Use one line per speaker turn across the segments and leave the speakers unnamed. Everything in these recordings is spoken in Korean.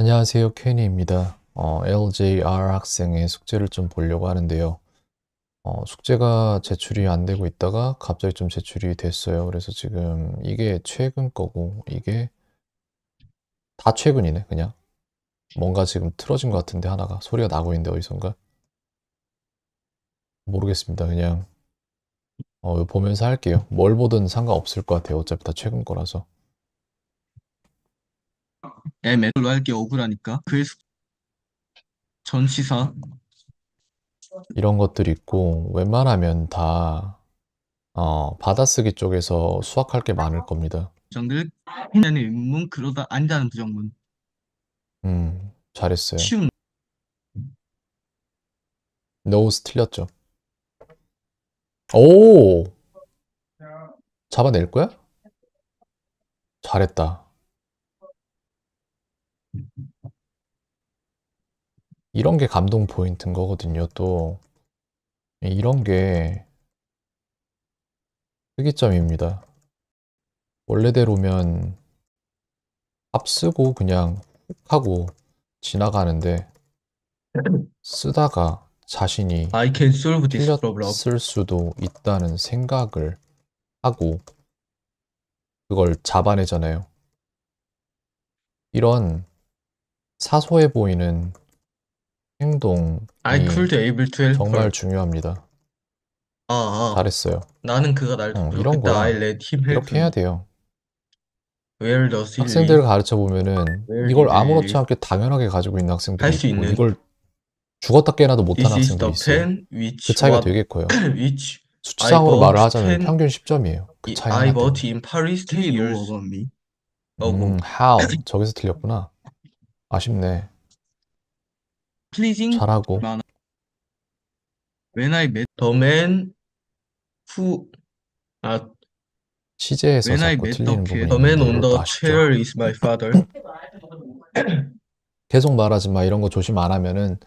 안녕하세요 케니입니다 어, LJR 학생의 숙제를 좀 보려고 하는데요 어, 숙제가 제출이 안 되고 있다가 갑자기 좀 제출이 됐어요 그래서 지금 이게 최근 거고 이게 다 최근이네 그냥 뭔가 지금 틀어진 것 같은데 하나가 소리가 나고 있는데 어디선가 모르겠습니다 그냥 어, 보면서 할게요 뭘 보든 상관없을 것 같아요 어차피 다 최근 거라서
애매로 할게 억울하니까 그의 숙 전치사
이런 것들 있고 웬만하면 다 어, 받아쓰기 쪽에서 수학할 게 많을 겁니다.
부정들 해내는 인문 그러다 아니다는 부정문
음, 잘했어요. 쉬운 노스 틀렸죠. 오! 잡아낼 거야? 잘했다. 이런 게 감동 포인트인 거거든요, 또. 이런 게 특이점입니다. 원래대로면 앞 쓰고 그냥 하고 지나가는데 쓰다가 자신이 I can
solve this problem. 틀렸을
수도 있다는 생각을 하고 그걸 잡아내잖아요. 이런 사소해 보이는 행동이 I able to help 정말 her. 중요합니다.
아, 아. 잘했어요. 나는 그가 날 어, 이런 거 이렇게 해야 돼요. Where does 학생들을
가르쳐 보면은 이걸 아무렇지 않게 당연하게 가지고 있는 학생들이 있고 있는. 이걸 죽었다 깨나도 못하는 학생들이 있어요. which 그 차이가 what 되게 커요. which 수치상으로 I 말을 하자면 p e
평균 10점이에요. 그 차이 I bought in Paris two years 음, how
저기서 틀렸구나.
아쉽네. pleasing 잘하고 많아. When I met the man who 아
시제에서 When I 자꾸 met the 틀리는 building, 부분이 the man 있는데 on 이걸 또 the 아쉽죠.
chair is my father.
계속 말하지 마 이런 거 조심 안 하면은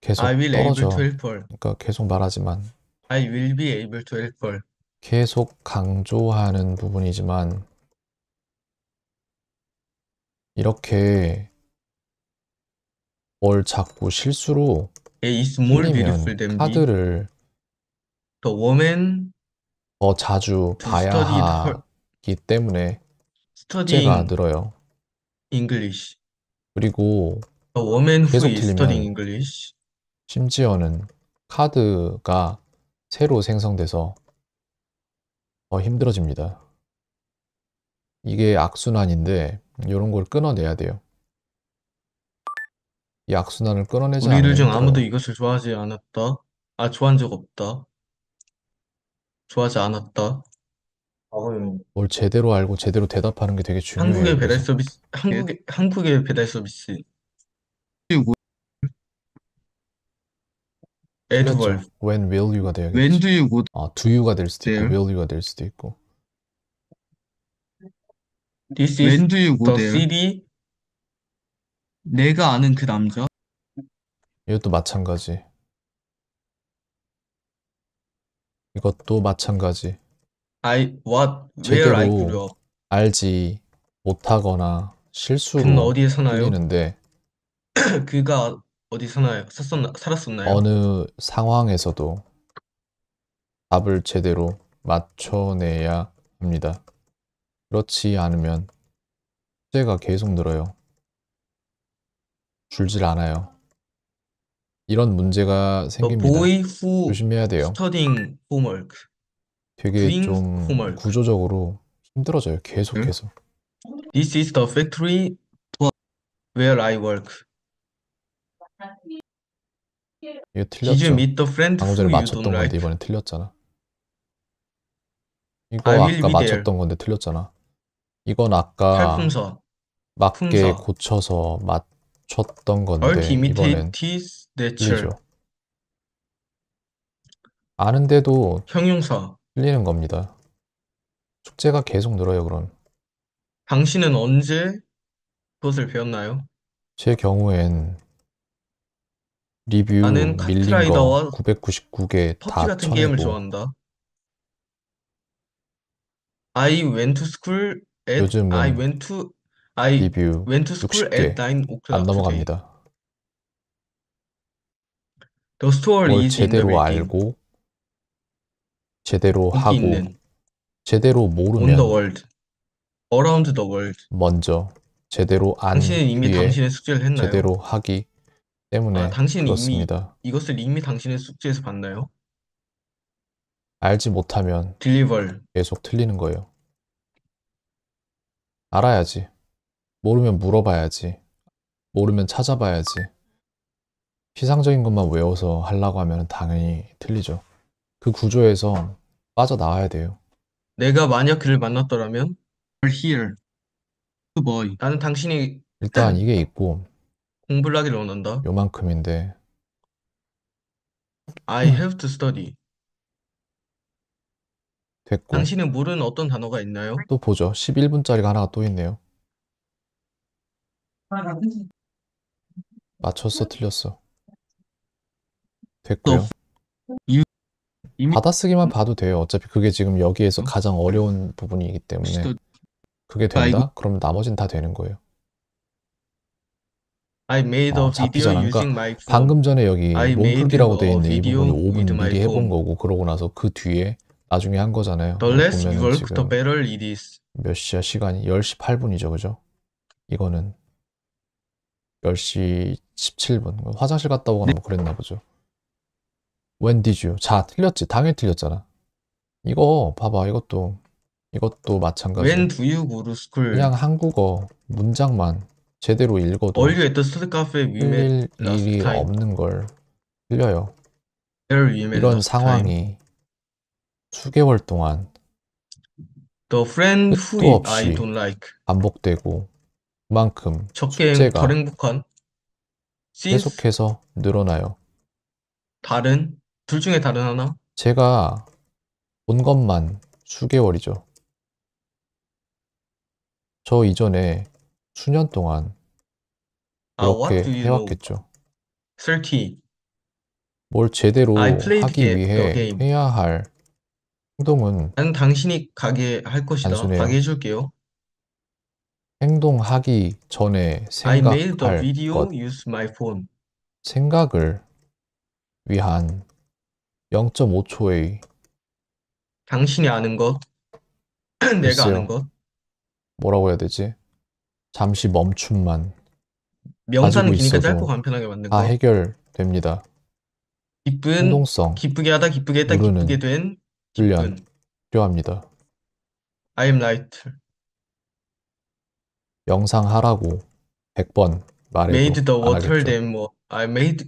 계속 I will able 떨어져. to help her. 그러니까 계속 말하지만
I will be able to help her.
계속 강조하는 부분이지만 이렇게 뭘 자꾸 실수로
A is more beautiful than me.
카드를
The woman
더 자주 to 봐야 study the her- 하기 때문에 숙제가 studying 늘어요.
English.
그리고 The woman who 계속 is studying 틀리면 English. 심지어는 카드가 새로 생성돼서 더 힘들어집니다. 이게 악순환인데 이런 걸 끊어내야 돼요. 약순환을 끊어내지 우리들 중 아무도
않으니 이것을 좋아하지 않았다. 아, 좋아한 적 없다. 좋아하지 않았다. 어뭘
제대로 알고 제대로 대답하는 게 되게 중요해 한국의 배달 그래서 서비스,
예. 한국의, 한국의 배달 서비스, 틀렸죠. 그렇죠. 에드월, When will you가 When 돼야겠지.
do you go 아, do you가 될 수도 있고 there? will you가 될 수도 있고.
This is When do you go the there? city
내가 아는 그 남자? 이것도 마찬가지. 이것도 마찬가지.
I what where I grew 제대로 up.
알지 못하거나 그는 실수로 어디에 사나요? 꾸미는데
그가 어디 사나요? 샀었나, 살았었나요? 어느
상황에서도 답을 제대로 맞춰내야 합니다. 그렇지 않으면 문제가 계속 늘어요. 줄질 않아요. 이런 문제가 생깁니다. 보이 후 조심해야 돼요.
스터딩 홈워크. 되게 doing 좀 homework. 구조적으로 힘들어져요. 계속해서. This is the factory where I work. 이거 Did you meet the friend 방금 전에 맞췄던 건데 like? 이번엔 틀렸잖아. 이거 I will there.
건데 틀렸잖아. 이건 아까 팔풍선, 맞게 풍선. 고쳐서 맞 쳤던 건데 이번엔 Ultimate n a t u r a 아는데도 형용사. 틀리는 겁니다. 숙제가 계속 늘어요, 그럼.
당신은 언제 그것을 배웠나요?
제 경우엔 리뷰 나는 밀린 거 999개 다 PUBG 같 게임을 좋아한다.
I went to school at 요즘은 I went to I 리뷰 went to school at 60개 9안 o'clock today. 넘어갑니다. The
store 뭘 is in the 제대로 building. 알고, 제대로 인기 하고, 있는 제대로 on the 모르면 world.
Around the world.
먼저, 제대로 안 당신은 이미 뒤에 당신의 숙제를 했나요? 제대로 하기 아, 때문에 당신은 이미 그렇습니다.
이것을 이미 당신의 숙제에서 봤나요?
알지 못하면 Deliver. 계속 틀리는 거예요. 알아야지. 모르면 물어봐야지. 모르면 찾아봐야지. 피상적인 것만 외워서 하려고 하면 당연히 틀리죠. 그 구조에서 빠져나와야 돼요.
내가 만약 그를 만났더라면 You're here. boy. 나는 당신이
일단 이게 있고
공부를 하길 원한다.
요만큼인데
I have to study.
됐고 당신은
모르는 어떤 단어가 있나요?
또 보죠. 11분짜리가 하나가 또 있네요. 음. 맞췄어, 음. 틀렸어. 됐고요. 받아쓰기만 음. 봐도 돼요. 어차피 그게 지금 여기에서 가장 어려운 부분이기 때문에 그게 아, 된다? 그럼 나머진다 되는 거예요.
I made a 어, video 잡히잖아. using 그러니까 my 방금
전에 여기 I made 롱풀기라고 되어 a 있는 이 video 부분을 with 5분 my 미리 phone. 해본 거고 그러고 나서 그 뒤에 나중에 한 거잖아요. The less 보면은 work, the 지금
better it is.
몇 시야 시간이? 10시 8분이죠, 그죠? 이거는 10시 17분. 화장실 갔다 오거나 뭐 그랬나 보죠. When did you? 자, 틀렸지. 당연히 틀렸잖아. 이거 봐봐. 이것도 이것도 마찬가지. When do
you go to school? 그냥
한국어 문장만 제대로 읽어도 All you at the street cafe we 틀릴 met last 일이 time. 없는 걸 틀려요.
There we met 이런 last time. 상황이
수개월 동안
The friend 끝도 who I 없이 don't like.
반복되고 만큼 적게 숙제가 덜 행복한 계속해서 늘어나요.
다른 둘 중에 다른 하나
제가 본 것만 수개월이죠. 저 이전에 수년 동안
아 그렇게 you
해왔겠죠.
30뭘
제대로 하기 위해 해야 할 행동은
나는 당신이 가게 할 것이다 가게 해줄게요
행동하기 전에 I made the 생각할
video use my phone.
생각을 위한 0.5초의
당신이 아는 것, 내가 아는 글쎄요. 것,
뭐라고 해야 되지? 잠시 멈춤만
명사는 가니까 짧고 간편하게 만든 다 거.
해결됩니다.
기쁜, 행동성 기쁘게 하다, 기쁘게 했다, 기쁘게 된,
훈련 기쁜. 필요합니다. I am right. 영상 하라고 100번 말해도 Made the water
them I 아, made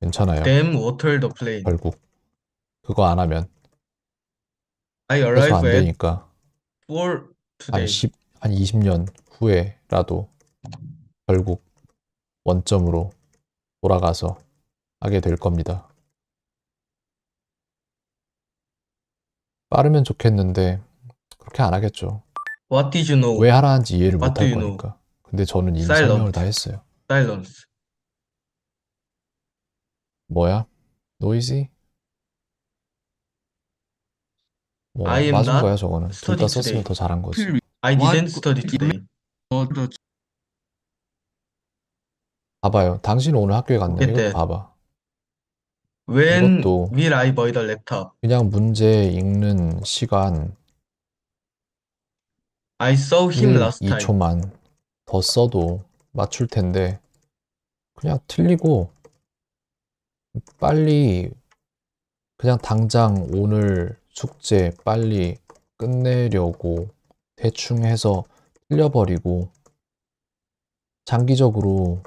괜찮아요. them
water the plane.
결국 그거 안 하면
I arrive 안 at 되 today. 10,
한 20년 후에라도 결국 원점으로 돌아가서 하게 될 겁니다. 빠르면 좋겠는데 그렇게 안 하겠죠. What did you know? 왜 하라는지 이해를 What do 못할 you know? 거니까. 근데 저는 이미 Silent. 설명을 다 했어요. Silence. 뭐야? Noisy?
뭐 I am 맞은 not 거야 저거는. 둘다 studying 썼으면 today. 더 잘한 거지. I What didn't study today. 어, 너
봐봐요. 당신 오늘 학교에 갔냐? 이것도 그때.
봐봐. When 이것도 will I buy the laptop?
그냥 문제 읽는 시간
I saw him 1, 음, last time.
2초만 더 써도 맞출 텐데
그냥 틀리고
빨리 그냥 당장 오늘 숙제 빨리 끝내려고 대충 해서 틀려버리고 장기적으로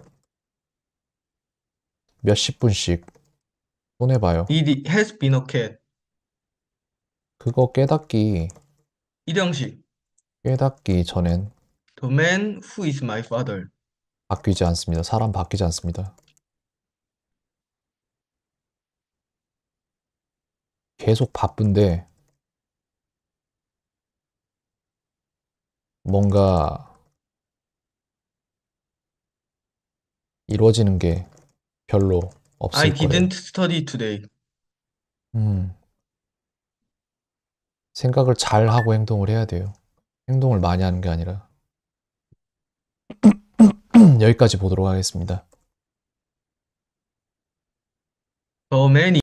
몇 십 분씩 손해봐요. It
has been a cat.
그거 깨닫기. 이령 씨. 깨닫기 전엔
The man who is my father.
바뀌지 않습니다. 사람 바뀌지 않습니다. 계속 바쁜데 뭔가 이루어지는 게 별로 없을 거예요. didn't
study today.
음, 생각을 잘 하고 행동을 해야 돼요. 행동을 많이 하는 게 아니라
여기까지 보도록 하겠습니다. So m